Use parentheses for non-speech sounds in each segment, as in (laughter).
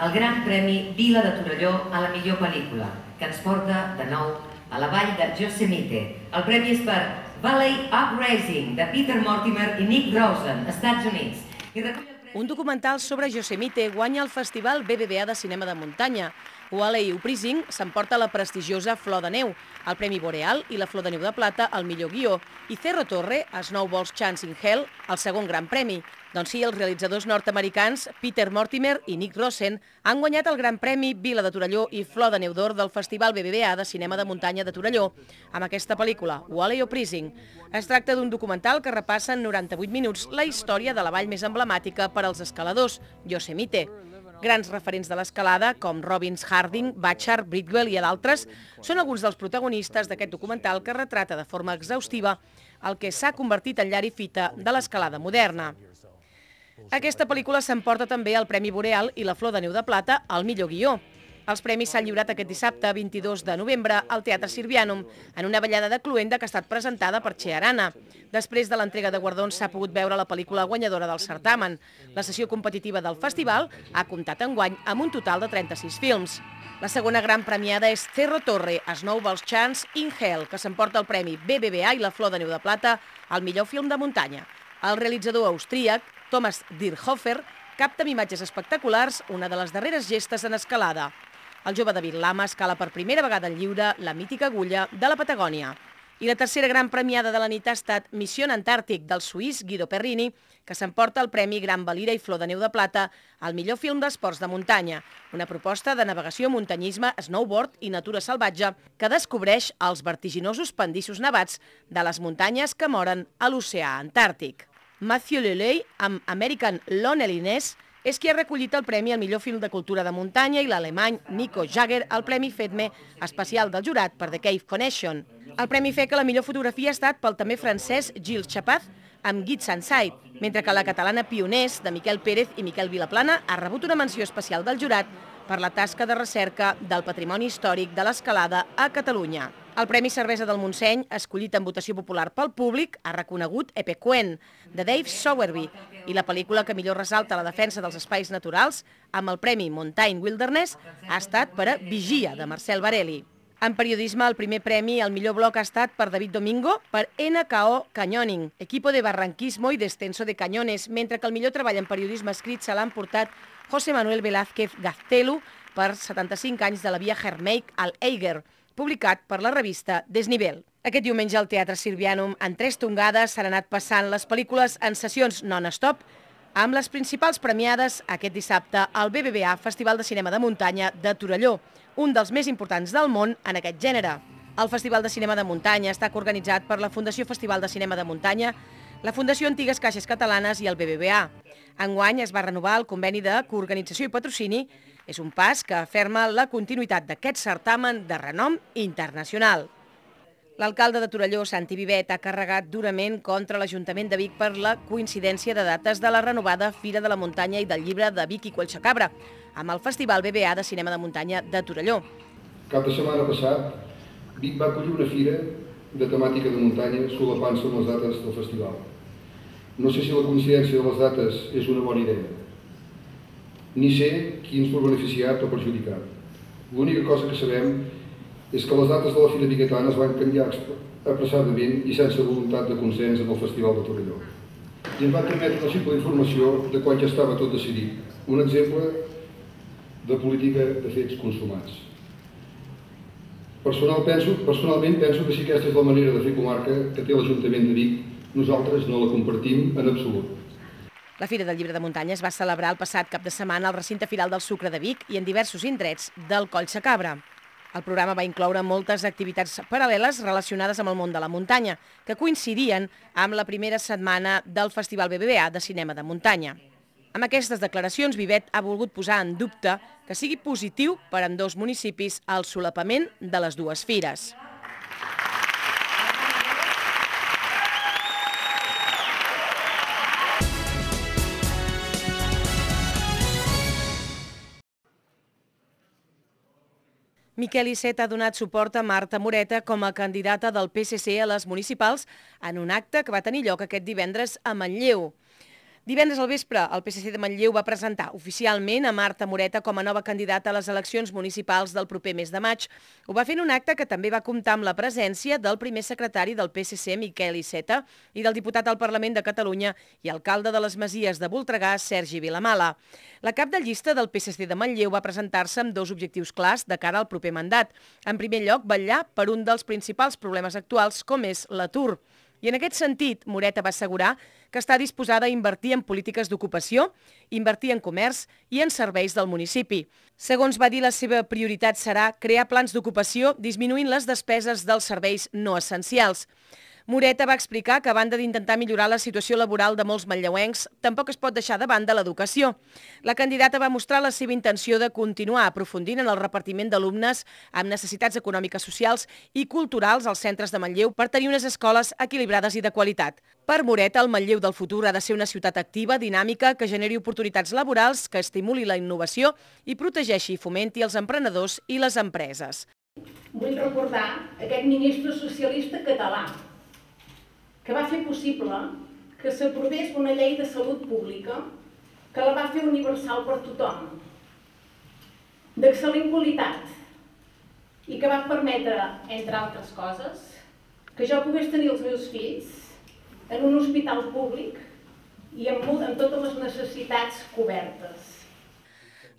el Gran Premi Vila de Torelló a la millor pel·lícula, que ens porta de nou a la vall de Yosemite. El premi és per Valley Uprising, de Peter Mortimer i Nick Rosen, Estats Units. I recull un documental sobre Yosemite guanya el Festival BBVA de Cinema de Muntanya. Wally Uprising s'emporta la prestigiosa Flor de Neu, el Premi Boreal i la Flor de Neu de Plata al millor guió, i Cerro Torre, Snowball's Chance in Hell, el segon gran premi. Doncs sí, els realitzadors nord-americans Peter Mortimer i Nick Rosen han guanyat el Gran Premi Vila de Torelló i Flor de Neudor del Festival BBVA de Cinema de Muntanya de Torelló amb aquesta pel·lícula, Wally O'Prising. Prising. Es tracta d'un documental que repassa en 98 minuts la història de la vall més emblemàtica per als escaladors, Yosemite. Grans referents de l'escalada, com Robbins Harding, Bachar, Bridwell i d'altres, són alguns dels protagonistes d'aquest documental que retrata de forma exhaustiva el que s'ha convertit en llar i fita de l'escalada moderna. Aquesta pel·lícula s'emporta també el Premi Boreal i la Flor de Neu de Plata al millor guió. Els premis s'han lliurat aquest dissabte, 22 de novembre, al Teatre Sirvianum, en una ballada de Cluenda que ha estat presentada per Che Arana. Després de l'entrega de guardons s'ha pogut veure la pel·lícula guanyadora del certamen. La sessió competitiva del festival ha comptat en guany amb un total de 36 films. La segona gran premiada és Cerro Torre, Snowball's Chance in Hell, que s'emporta el premi BBVA i la Flor de Neu de Plata al millor film de muntanya. El realitzador austríac Thomas Dirhofer capta amb imatges espectaculars una de les darreres gestes en escalada. El jove David Lama escala per primera vegada en lliure la mítica agulla de la Patagònia. I la tercera gran premiada de la nit ha estat Missió en Antàrtic del suís Guido Perrini, que s'emporta el Premi Gran Valira i Flor de Neu de Plata al millor film d'esports de muntanya, una proposta de navegació, muntanyisme, snowboard i natura salvatge que descobreix els vertiginosos pendissos nevats de les muntanyes que moren a l'oceà Antàrtic. Matthew Leley, amb American Loneliness, és qui ha recollit el premi al millor film de cultura de muntanya i l'alemany Nico Jagger el premi FEDME especial del jurat per The Cave Connection. El premi FEC a la millor fotografia ha estat pel també francès Gilles Chapaz amb Guit Inside, mentre que la catalana Pioners de Miquel Pérez i Miquel Vilaplana ha rebut una menció especial del jurat per la tasca de recerca del patrimoni històric de l'escalada a Catalunya. El Premi Cervesa del Montseny, escollit en votació popular pel públic, ha reconegut Epequen, de Dave Sowerby, i la pel·lícula que millor resalta la defensa dels espais naturals, amb el Premi Mountain Wilderness, ha estat per a Vigia, de Marcel Varelli. En periodisme, el primer premi al millor bloc ha estat per David Domingo per NKO Canyoning, equipo de barranquismo i descenso de cañones, mentre que el millor treball en periodisme escrit se l'han portat José Manuel Velázquez Gaztelu per 75 anys de la via Hermeic al Eiger, publicat per la revista Desnivell. Aquest diumenge al Teatre Sirvianum, en tres tongades, s'han anat passant les pel·lícules en sessions non-stop, amb les principals premiades aquest dissabte al BBVA Festival de Cinema de Muntanya de Torelló, un dels més importants del món en aquest gènere. El Festival de Cinema de Muntanya està organitzat per la Fundació Festival de Cinema de Muntanya, la Fundació Antigues Caixes Catalanes i el BBVA. Enguany es va renovar el conveni de coorganització i patrocini. És un pas que aferma la continuïtat d'aquest certamen de renom internacional. L'alcalde de Torelló, Santi Vivet, ha carregat durament contra l'Ajuntament de Vic per la coincidència de dates de la renovada Fira de la Muntanya i del llibre de Vic i Collxacabra amb el Festival BBA de Cinema de Muntanya de Torelló. Cap de setmana passat, Vic va acollir una fira de temàtica de muntanya solapant-se amb les dates del festival. No sé si la coincidència de les dates és una bona idea, ni sé qui ens pot beneficiar o perjudicar. L'única cosa que sabem és que les dates de la Fira Biguetana es van canviar apressadament i sense voluntat de consens amb el Festival de Torelló. I em van permetre una simple informació de quan ja estava tot decidit. Un exemple de política de fets consumats. Personal penso, personalment penso que si aquesta és la manera de fer comarca que té l'Ajuntament de Vic nosaltres no la compartim en absolut. La Fira del Llibre de Muntanya es va celebrar el passat cap de setmana al recinte firal del Sucre de Vic i en diversos indrets del Coll Sacabra. El programa va incloure moltes activitats paral·leles relacionades amb el món de la muntanya, que coincidien amb la primera setmana del Festival BBVA de Cinema de Muntanya. Amb aquestes declaracions, Vivet ha volgut posar en dubte que sigui positiu per en dos municipis el solapament de les dues fires. Miquel Iceta ha donat suport a Marta Moreta com a candidata del PSC a les municipals en un acte que va tenir lloc aquest divendres a Manlleu. Divendres al vespre, el PSC de Manlleu va presentar oficialment a Marta Moreta com a nova candidata a les eleccions municipals del proper mes de maig. Ho va fer en un acte que també va comptar amb la presència del primer secretari del PSC, Miquel Iceta, i del diputat al Parlament de Catalunya i alcalde de les Masies de Voltregà, Sergi Vilamala. La cap de llista del PSC de Manlleu va presentar-se amb dos objectius clars de cara al proper mandat. En primer lloc, vetllar per un dels principals problemes actuals, com és l'atur. I en aquest sentit, Moreta va assegurar que està disposada a invertir en polítiques d'ocupació, invertir en comerç i en serveis del municipi. Segons va dir, la seva prioritat serà crear plans d'ocupació disminuint les despeses dels serveis no essencials. Moreta va explicar que a banda d'intentar millorar la situació laboral de molts matlleuencs, tampoc es pot deixar de banda l'educació. La candidata va mostrar la seva intenció de continuar aprofundint en el repartiment d'alumnes amb necessitats econòmiques socials i culturals als centres de Matlleu per tenir unes escoles equilibrades i de qualitat. Per Moreta, el Matlleu del futur ha de ser una ciutat activa, dinàmica, que generi oportunitats laborals, que estimuli la innovació i protegeixi i fomenti els emprenedors i les empreses. Vull recordar aquest ministre socialista català, que va fer possible que s'aprovés una llei de salut pública que la va fer universal per tothom, d'excel·lent qualitat i que va permetre, entre altres coses, que jo pogués tenir els meus fills en un hospital públic i amb, amb totes les necessitats cobertes.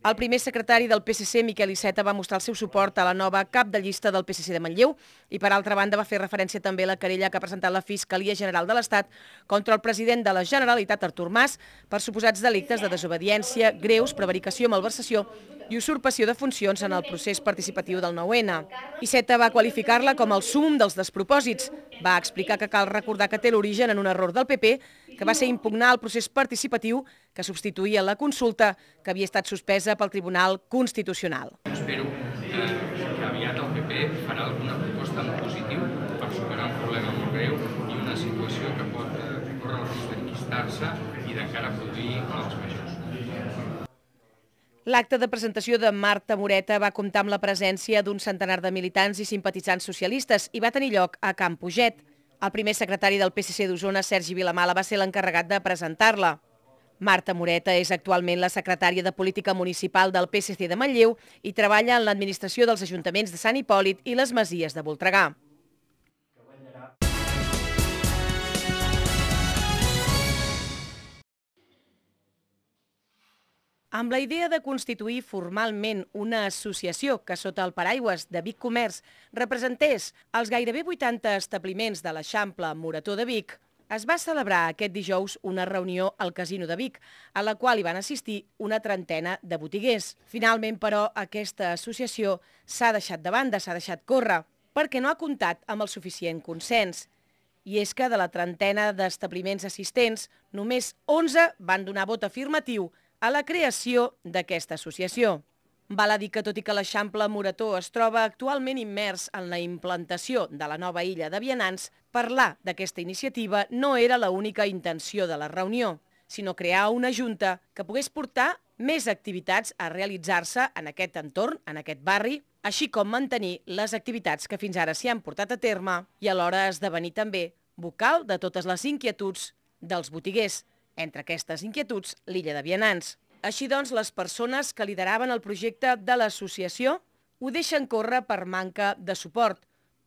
El primer secretari del PSC, Miquel Iceta, va mostrar el seu suport a la nova cap de llista del PSC de Manlleu i, per altra banda, va fer referència també a la querella que ha presentat la Fiscalia General de l'Estat contra el president de la Generalitat, Artur Mas, per suposats delictes de desobediència, greus, prevaricació, malversació i usurpació de funcions en el procés participatiu del 9-N. Iceta va qualificar-la com el sum dels despropòsits. Va explicar que cal recordar que té l'origen en un error del PP que va ser impugnar el procés participatiu que substituïa la consulta que havia estat suspesa pel Tribunal Constitucional. Espero que, aviat el PP farà alguna proposta en positiu per superar un problema molt greu i una situació que pot eh, córrer el risc d'enquistar-se i de cara a produir els majors. L'acte de presentació de Marta Moreta va comptar amb la presència d'un centenar de militants i simpatitzants socialistes i va tenir lloc a Camp Puget. El primer secretari del PSC d'Osona, Sergi Vilamala, va ser l'encarregat de presentar-la. Marta Moreta és actualment la secretària de Política Municipal del PSC de Manlleu i treballa en l'administració dels ajuntaments de Sant Hipòlit i les Masies de Voltregà. Amb la idea de constituir formalment una associació que sota el paraigües de Vic Comerç representés els gairebé 80 establiments de l'Eixample Morató de Vic, es va celebrar aquest dijous una reunió al Casino de Vic, a la qual hi van assistir una trentena de botiguers. Finalment, però, aquesta associació s'ha deixat de banda, s'ha deixat córrer, perquè no ha comptat amb el suficient consens. I és que de la trentena d'establiments assistents, només 11 van donar vot afirmatiu a la creació d'aquesta associació. Val a dir que tot i que l'Eixample Morató es troba actualment immers en la implantació de la nova illa de Vianants, parlar d'aquesta iniciativa no era la única intenció de la reunió, sinó crear una junta que pogués portar més activitats a realitzar-se en aquest entorn, en aquest barri, així com mantenir les activitats que fins ara s'hi han portat a terme i alhora esdevenir també vocal de totes les inquietuds dels botiguers, entre aquestes inquietuds, l'illa de Vianants. Així doncs, les persones que lideraven el projecte de l'associació ho deixen córrer per manca de suport,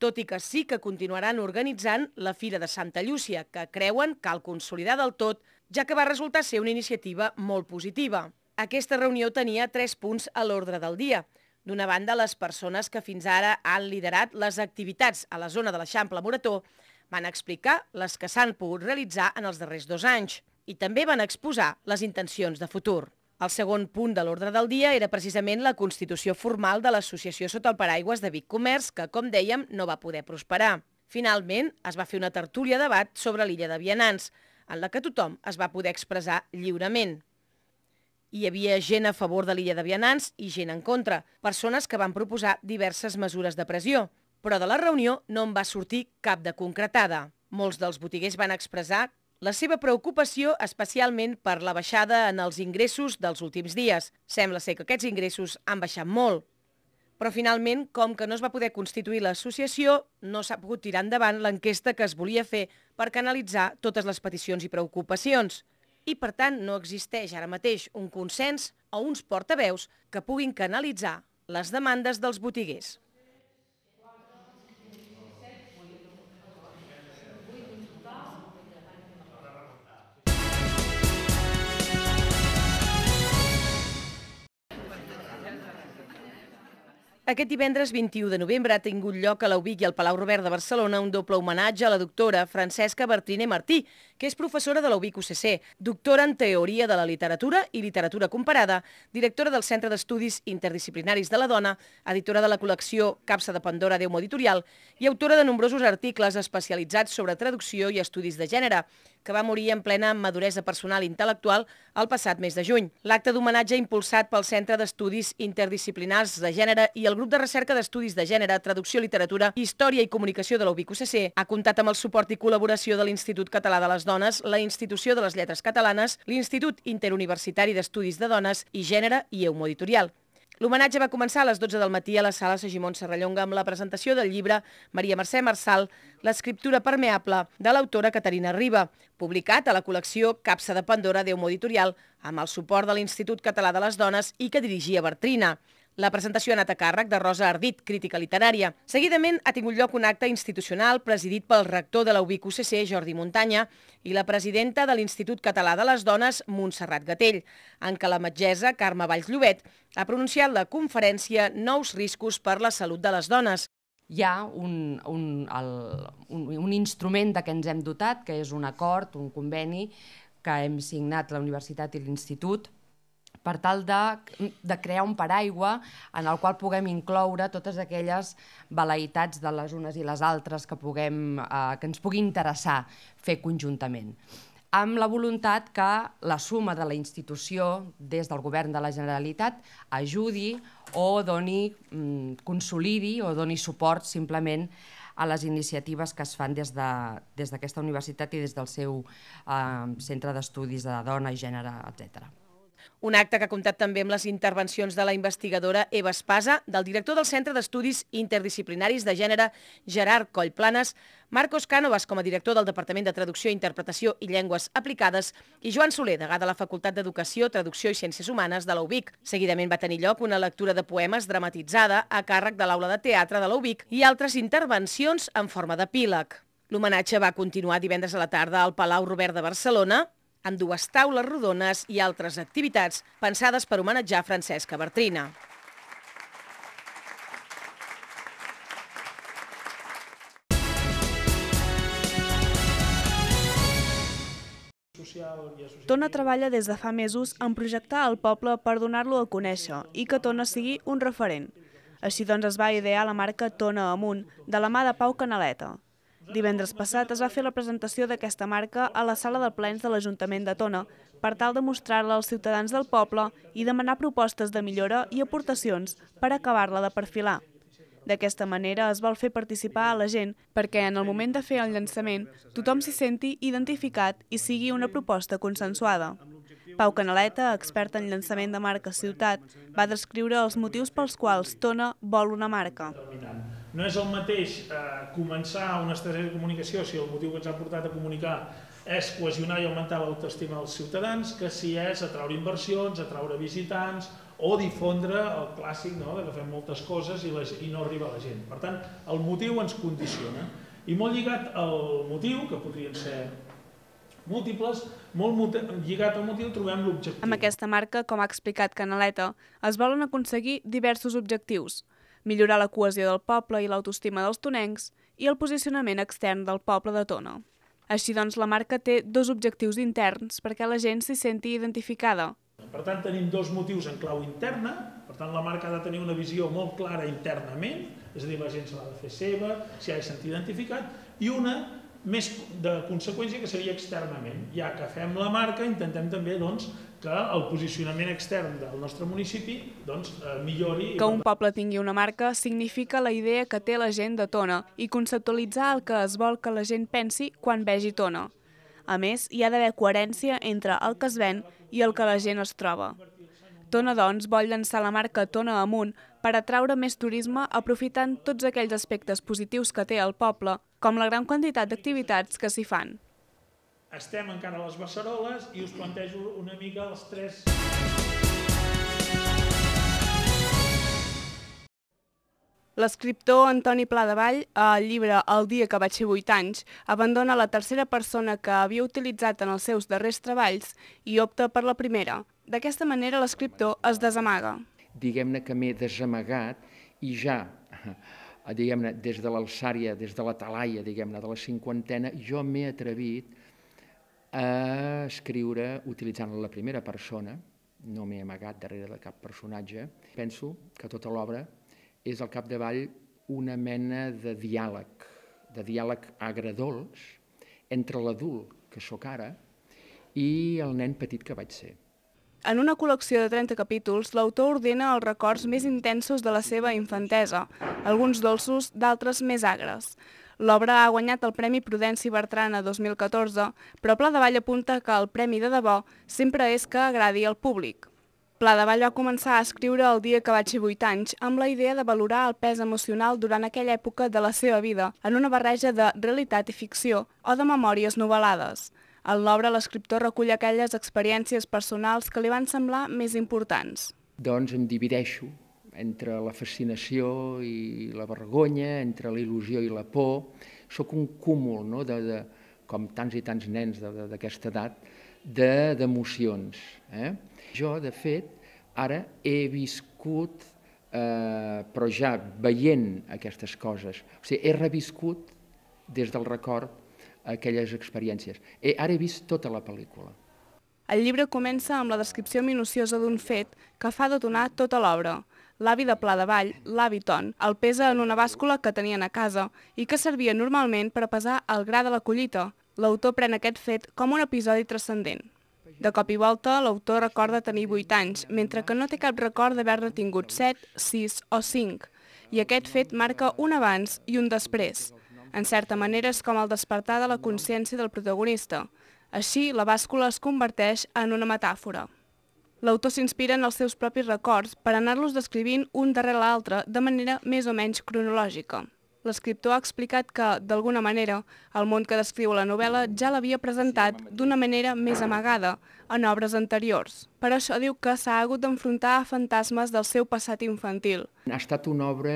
tot i que sí que continuaran organitzant la Fira de Santa Llúcia, que creuen cal consolidar del tot, ja que va resultar ser una iniciativa molt positiva. Aquesta reunió tenia tres punts a l'ordre del dia. D'una banda, les persones que fins ara han liderat les activitats a la zona de l'Eixample Morató van explicar les que s'han pogut realitzar en els darrers dos anys i també van exposar les intencions de futur. El segon punt de l'ordre del dia era precisament la constitució formal de l'associació sota el paraigües de Vic Comerç, que, com dèiem, no va poder prosperar. Finalment, es va fer una tertúlia debat sobre l'illa de Vianants, en la que tothom es va poder expressar lliurement. Hi havia gent a favor de l'illa de Vianants i gent en contra, persones que van proposar diverses mesures de pressió, però de la reunió no en va sortir cap de concretada. Molts dels botiguers van expressar la seva preocupació especialment per la baixada en els ingressos dels últims dies. Sembla ser que aquests ingressos han baixat molt. Però finalment, com que no es va poder constituir l'associació, no s'ha pogut tirar endavant l'enquesta que es volia fer per canalitzar totes les peticions i preocupacions. I per tant, no existeix ara mateix un consens o uns portaveus que puguin canalitzar les demandes dels botiguers. Aquest divendres 21 de novembre ha tingut lloc a l'UBIC i al Palau Robert de Barcelona un doble homenatge a la doctora Francesca Bertiner Martí, que és professora de l'UBIC UCC, doctora en Teoria de la Literatura i Literatura Comparada, directora del Centre d'Estudis Interdisciplinaris de la Dona, editora de la col·lecció Capsa de Pandora Déu Editorial i autora de nombrosos articles especialitzats sobre traducció i estudis de gènere que va morir en plena maduresa personal i intel·lectual el passat mes de juny. L'acte d'homenatge impulsat pel Centre d'Estudis Interdisciplinars de Gènere i el Grup de Recerca d'Estudis de Gènere, Traducció, Literatura, Història i Comunicació de la ucc ha comptat amb el suport i col·laboració de l'Institut Català de les Dones, la Institució de les Lletres Catalanes, l'Institut Interuniversitari d'Estudis de Dones i Gènere i Eumoditorial. L'homenatge va començar a les 12 del matí a la sala Segimon Serrallonga amb la presentació del llibre Maria Mercè Marçal, l'escriptura permeable de l'autora Caterina Riba, publicat a la col·lecció Capsa de Pandora Déu Editorial amb el suport de l'Institut Català de les Dones i que dirigia Bertrina. La presentació ha anat a càrrec de Rosa Ardit, crítica literària. Seguidament ha tingut lloc un acte institucional presidit pel rector de la UBIC UCC, Jordi Muntanya, i la presidenta de l'Institut Català de les Dones, Montserrat Gatell, en què la metgessa Carme Valls Llobet ha pronunciat la conferència Nous riscos per la salut de les dones. Hi ha un, un, el, un, un instrument de què ens hem dotat, que és un acord, un conveni, que hem signat la universitat i l'institut per tal de, de crear un paraigua en el qual puguem incloure totes aquelles valeïtats de les unes i les altres que, puguem, eh, que ens pugui interessar fer conjuntament amb la voluntat que la suma de la institució des del govern de la Generalitat ajudi o doni, mm, consolidi o doni suport simplement a les iniciatives que es fan des d'aquesta de, des universitat i des del seu eh, centre d'estudis de dona i gènere, etcètera. Un acte que ha comptat també amb les intervencions de la investigadora Eva Espasa, del director del Centre d'Estudis Interdisciplinaris de Gènere, Gerard Collplanes, Marcos Cànovas com a director del Departament de Traducció, Interpretació i Llengües Aplicades i Joan Soler, degà de la Facultat d'Educació, Traducció i Ciències Humanes de la UBIC. Seguidament va tenir lloc una lectura de poemes dramatitzada a càrrec de l'aula de teatre de la UBIC i altres intervencions en forma d'epíleg. L'homenatge va continuar divendres a la tarda al Palau Robert de Barcelona amb dues taules rodones i altres activitats pensades per homenatjar Francesca Bertrina. Tona treballa des de fa mesos en projectar el poble per donar-lo a conèixer i que Tona sigui un referent. Així doncs es va idear la marca Tona Amunt, de la mà de Pau Canaleta, Divendres passat es va fer la presentació d'aquesta marca a la sala de plens de l'Ajuntament de Tona, per tal de mostrar-la als ciutadans del poble i demanar propostes de millora i aportacions per acabar-la de perfilar. D'aquesta manera es vol fer participar a la gent perquè en el moment de fer el llançament tothom s'hi senti identificat i sigui una proposta consensuada. Pau Canaleta, expert en llançament de marques Ciutat, va descriure els motius pels quals Tona vol una marca. No és el mateix eh, començar una estratègia de comunicació si el motiu que ens ha portat a comunicar és cohesionar i augmentar l'autoestima dels ciutadans que si és atraure inversions, atraure visitants o difondre el clàssic no? de que fem moltes coses i, la, i no arriba a la gent. Per tant, el motiu ens condiciona i molt lligat al motiu, que podrien ser múltiples, molt lligat al motiu trobem l'objectiu. Amb aquesta marca, com ha explicat Canaleta, es volen aconseguir diversos objectius, millorar la cohesió del poble i l'autoestima dels tonencs i el posicionament extern del poble de Tona. Així doncs, la marca té dos objectius interns perquè la gent s'hi senti identificada. Per tant, tenim dos motius en clau interna, per tant, la marca ha de tenir una visió molt clara internament, és a dir, la gent se l'ha de fer seva, s'hi ha de sentir identificat, i una més de conseqüència que seria externament, ja que fem la marca, intentem també doncs, que el posicionament extern del nostre municipi doncs, eh, millori. Que un poble tingui una marca significa la idea que té la gent de Tona i conceptualitzar el que es vol que la gent pensi quan vegi Tona. A més, hi ha d'haver coherència entre el que es ven i el que la gent es troba. Tona, doncs, vol llançar la marca Tona amunt per atraure més turisme aprofitant tots aquells aspectes positius que té el poble, com la gran quantitat d'activitats que s'hi fan. Estem encara a les Bassaroles i us plantejo una mica els tres... L'escriptor Antoni Pla de Vall, al llibre El dia que vaig ser 8 anys, abandona la tercera persona que havia utilitzat en els seus darrers treballs i opta per la primera. D'aquesta manera l'escriptor es desamaga. Diguem-ne que m'he desamagat i ja (laughs) diguem-ne, des de l'alçària, des de la talaia, diguem-ne, de la cinquantena, jo m'he atrevit a escriure utilitzant la primera persona, no m'he amagat darrere de cap personatge. Penso que tota l'obra és al capdavall una mena de diàleg, de diàleg agradolç entre l'adult que sóc ara i el nen petit que vaig ser. En una col·lecció de 30 capítols, l'autor ordena els records més intensos de la seva infantesa, alguns dolços, d'altres més agres. L'obra ha guanyat el Premi Prudenci Bertrana 2014, però Pla de Vall apunta que el premi de debò sempre és que agradi al públic. Pla de Vall va començar a escriure el dia que vaig ser 8 anys amb la idea de valorar el pes emocional durant aquella època de la seva vida en una barreja de realitat i ficció o de memòries novel·lades. En l'obra, l'escriptor recull aquelles experiències personals que li van semblar més importants. Doncs em divideixo entre la fascinació i la vergonya, entre la il·lusió i la por. Sóc un cúmul, no? de, de, com tants i tants nens d'aquesta de, edat, d'emocions. De, eh? Jo, de fet, ara he viscut, eh, però ja veient aquestes coses, o sigui, he reviscut des del record aquelles experiències. He, ara he vist tota la pel·lícula. El llibre comença amb la descripció minuciosa d'un fet que fa detonar tota l'obra, l'avi de Pla de Vall, l'avi Ton, el pesa en una bàscula que tenien a casa i que servia normalment per pesar el gra de la collita. L'autor pren aquest fet com un episodi transcendent. De cop i volta, l'autor recorda tenir 8 anys, mentre que no té cap record d'haver-ne tingut 7, 6 o 5. I aquest fet marca un abans i un després. En certa manera és com el despertar de la consciència del protagonista. Així, la bàscula es converteix en una metàfora. L'autor s'inspira en els seus propis records per anar-los descrivint un darrere l'altre de manera més o menys cronològica. L'escriptor ha explicat que, d'alguna manera, el món que descriu la novel·la ja l'havia presentat d'una manera més amagada en obres anteriors. Per això diu que s'ha hagut d'enfrontar a fantasmes del seu passat infantil. Ha estat una obra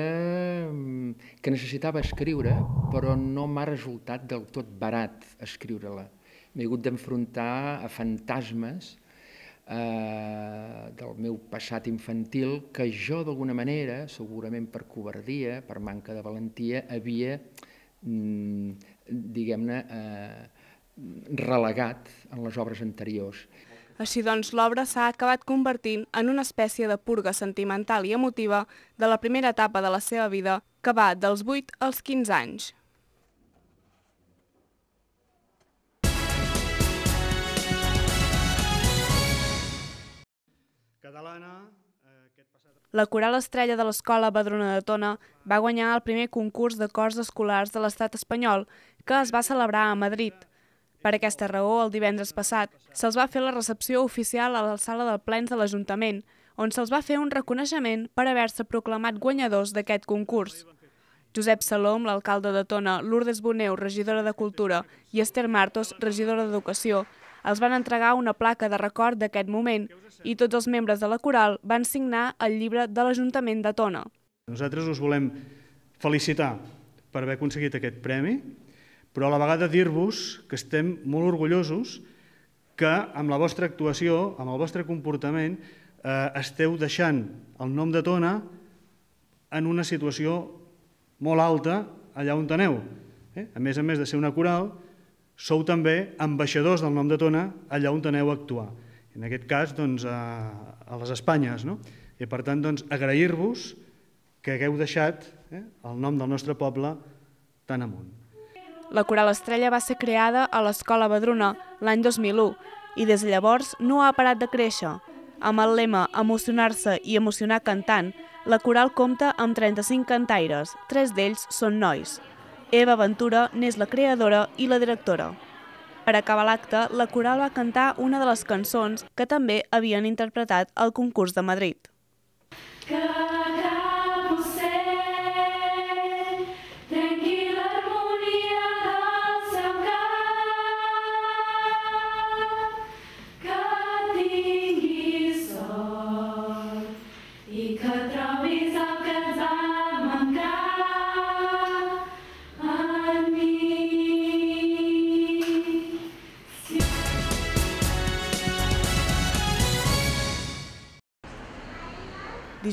mm, que necessitava escriure, però no m'ha resultat del tot barat escriure-la. M'he hagut d'enfrontar a fantasmes eh, del meu passat infantil que jo d'alguna manera, segurament per covardia, per manca de valentia, havia, mm, diguem-ne, eh, relegat en les obres anteriors. Així doncs, l'obra s'ha acabat convertint en una espècie de purga sentimental i emotiva de la primera etapa de la seva vida, que va dels 8 als 15 anys. la coral estrella de l'Escola Badrona de Tona va guanyar el primer concurs de cors escolars de l'estat espanyol que es va celebrar a Madrid. Per aquesta raó, el divendres passat, se'ls va fer la recepció oficial a la sala del plens de l'Ajuntament, on se'ls va fer un reconeixement per haver-se proclamat guanyadors d'aquest concurs. Josep Salom, l'alcalde de Tona, Lourdes Boneu, regidora de Cultura, i Esther Martos, regidora d'Educació, els van entregar una placa de record d'aquest moment i tots els membres de la coral van signar el llibre de l'Ajuntament de Tona. Nosaltres us volem felicitar per haver aconseguit aquest premi, però a la vegada dir-vos que estem molt orgullosos que amb la vostra actuació, amb el vostre comportament, eh, esteu deixant el nom de Tona en una situació molt alta allà on aneu. Eh? A més a més de ser una coral, sou també ambaixadors del nom de Tona allà on aneu a actuar. En aquest cas, doncs, a, a les Espanyes. No? I per tant, doncs, agrair-vos que hagueu deixat eh, el nom del nostre poble tan amunt. La Coral Estrella va ser creada a l'Escola Badruna l'any 2001 i des de llavors no ha parat de créixer. Amb el lema Emocionar-se i emocionar cantant, la coral compta amb 35 cantaires, tres d'ells són nois. Eva Ventura n'és la creadora i la directora. Per acabar l'acte, la coral va cantar una de les cançons que també havien interpretat al concurs de Madrid. Que, que...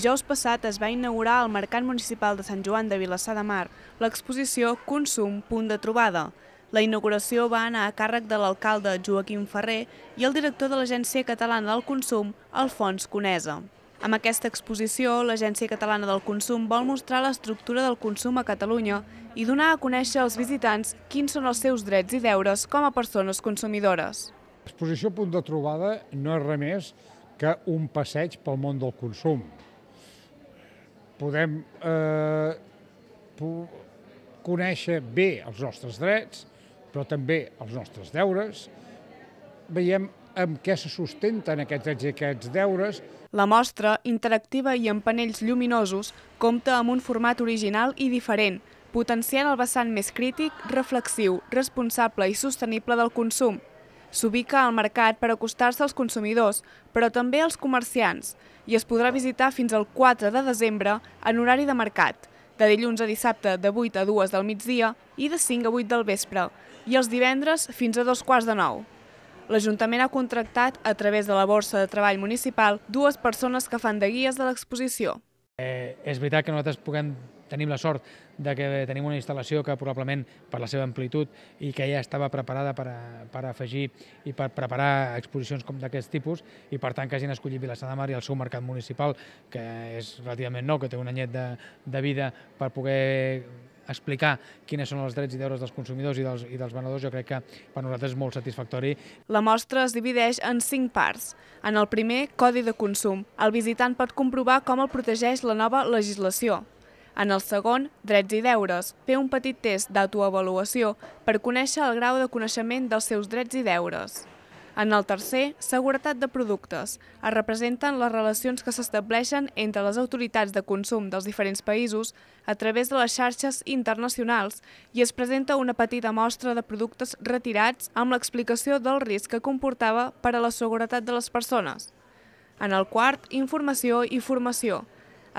Dijous passat es va inaugurar al Mercat Municipal de Sant Joan de Vilassar de Mar l'exposició Consum, punt de trobada. La inauguració va anar a càrrec de l'alcalde Joaquim Ferrer i el director de l'Agència Catalana del Consum, Alfons Conesa. Amb aquesta exposició, l'Agència Catalana del Consum vol mostrar l'estructura del consum a Catalunya i donar a conèixer als visitants quins són els seus drets i deures com a persones consumidores. L'exposició Punt de Trobada no és res més que un passeig pel món del consum podem eh, po conèixer bé els nostres drets, però també els nostres deures. Veiem amb què se sustenten aquests drets i aquests deures. La mostra, interactiva i amb panells lluminosos, compta amb un format original i diferent, potenciant el vessant més crític, reflexiu, responsable i sostenible del consum, S'ubica al mercat per acostar-se als consumidors, però també als comerciants, i es podrà visitar fins al 4 de desembre en horari de mercat, de dilluns a dissabte de 8 a 2 del migdia i de 5 a 8 del vespre, i els divendres fins a dos quarts de nou. L'Ajuntament ha contractat, a través de la Borsa de Treball Municipal, dues persones que fan de guies de l'exposició. Eh, és veritat que nosaltres puguem tenim la sort de que tenim una instal·lació que probablement per la seva amplitud i que ja estava preparada per, a, per afegir i per preparar exposicions com d'aquest tipus i per tant que hagin escollit Vilassar de Mar i el seu mercat municipal, que és relativament nou, que té un anyet de, de vida per poder explicar quines són els drets i deures dels consumidors i dels, i dels venedors, jo crec que per nosaltres és molt satisfactori. La mostra es divideix en cinc parts. En el primer, Codi de Consum. El visitant pot comprovar com el protegeix la nova legislació. En el segon, Drets i deures, fer un petit test d'autoavaluació per conèixer el grau de coneixement dels seus drets i deures. En el tercer, seguretat de productes. Es representen les relacions que s'estableixen entre les autoritats de consum dels diferents països a través de les xarxes internacionals i es presenta una petita mostra de productes retirats amb l'explicació del risc que comportava per a la seguretat de les persones. En el quart, informació i formació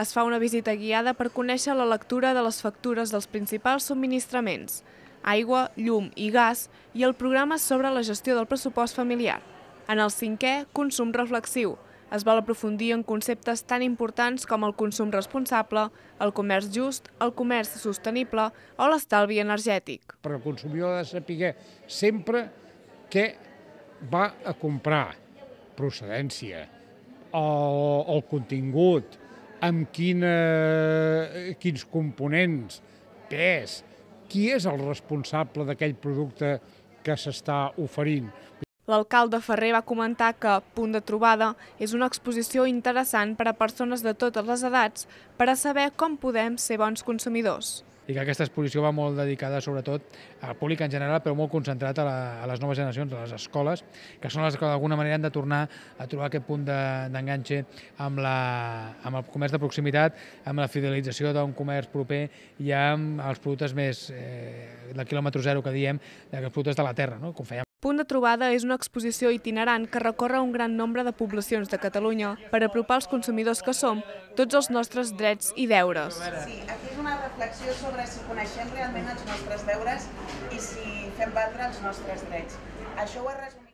es fa una visita guiada per conèixer la lectura de les factures dels principals subministraments, aigua, llum i gas, i el programa sobre la gestió del pressupost familiar. En el cinquè, consum reflexiu, es vol aprofundir en conceptes tan importants com el consum responsable, el comerç just, el comerç sostenible o l'estalvi energètic. Per al consumidor ha de saber sempre què va a comprar, procedència, el, el contingut, amb quina, eh, quins components, pes, qui és el responsable d'aquell producte que s'està oferint. L'alcalde Ferrer va comentar que Punt de trobada és una exposició interessant per a persones de totes les edats per a saber com podem ser bons consumidors i que aquesta exposició va molt dedicada sobretot al públic en general, però molt concentrat a, la, a les noves generacions, a les escoles, que són les que d'alguna manera han de tornar a trobar aquest punt d'enganxe de, amb, la, amb el comerç de proximitat, amb la fidelització d'un comerç proper i amb els productes més eh, del quilòmetre zero que diem, els productes de la terra, no? com fèiem Punt de trobada és una exposició itinerant que recorre un gran nombre de poblacions de Catalunya per apropar als consumidors que som tots els nostres drets i deures. Sí, aquí és una reflexió sobre si coneixem realment els nostres deures i si fem valdre els nostres drets. Això ho ha resumit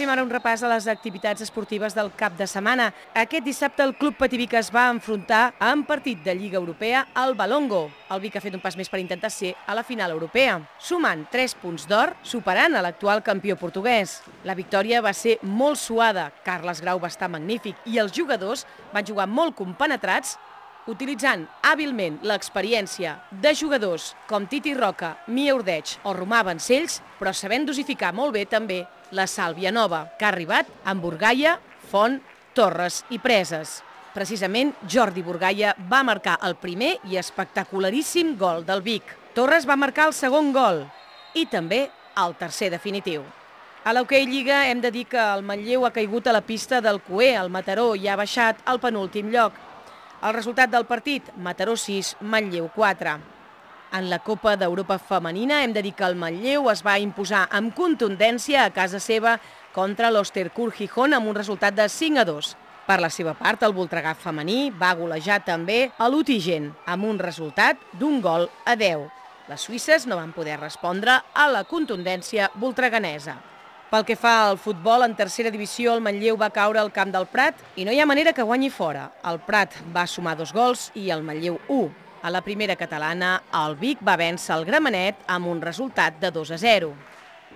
Fem ara un repàs a les activitats esportives del cap de setmana. Aquest dissabte el Club Pativic es va enfrontar a un partit de Lliga Europea al Balongo. El Vic ha fet un pas més per intentar ser a la final europea, sumant 3 punts d'or, superant a l'actual campió portuguès. La victòria va ser molt suada, Carles Grau va estar magnífic i els jugadors van jugar molt compenetrats utilitzant hàbilment l'experiència de jugadors com Titi Roca, Mia Ordeig o Romà Vancells, però sabent dosificar molt bé també la sàlvia nova, que ha arribat amb Burgaia, Font, Torres i Preses. Precisament, Jordi Burgaia va marcar el primer i espectacularíssim gol del Vic. Torres va marcar el segon gol i també el tercer definitiu. A l'Hockey Lliga hem de dir que el Manlleu ha caigut a la pista del Coé, el Mataró, i ha baixat al penúltim lloc. El resultat del partit, Mataró 6, Manlleu 4. En la Copa d'Europa femenina hem de dir que el Manlleu es va imposar amb contundència a casa seva contra l'Osterkur Gijón amb un resultat de 5 a 2. Per la seva part, el Voltregà femení va golejar també a l'Utigent amb un resultat d'un gol a 10. Les suïsses no van poder respondre a la contundència voltreganesa. Pel que fa al futbol, en tercera divisió el Manlleu va caure al camp del Prat i no hi ha manera que guanyi fora. El Prat va sumar dos gols i el Manlleu 1. A la primera catalana, el Vic va vèncer el Gramenet amb un resultat de 2 a 0.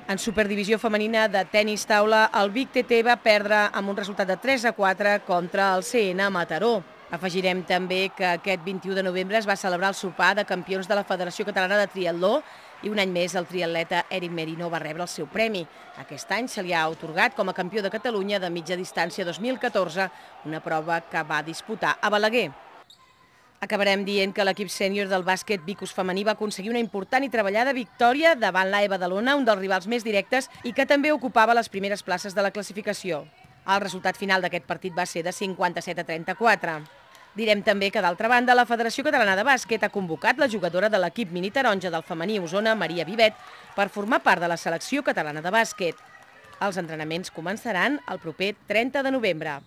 En superdivisió femenina de tennis taula, el Vic TT va perdre amb un resultat de 3 a 4 contra el CN Mataró. Afegirem també que aquest 21 de novembre es va celebrar el sopar de campions de la Federació Catalana de Triatló i un any més el triatleta Eric Merino va rebre el seu premi. Aquest any se li ha otorgat com a campió de Catalunya de mitja distància 2014, una prova que va disputar a Balaguer. Acabarem dient que l'equip sènior del bàsquet Vicus femení va aconseguir una important i treballada victòria davant l'AE Badalona, un dels rivals més directes i que també ocupava les primeres places de la classificació. El resultat final d'aquest partit va ser de 57 a 34. Direm també que, d'altra banda, la Federació Catalana de Bàsquet ha convocat la jugadora de l'equip mini taronja del femení Osona, Maria Vivet, per formar part de la selecció catalana de bàsquet. Els entrenaments començaran el proper 30 de novembre.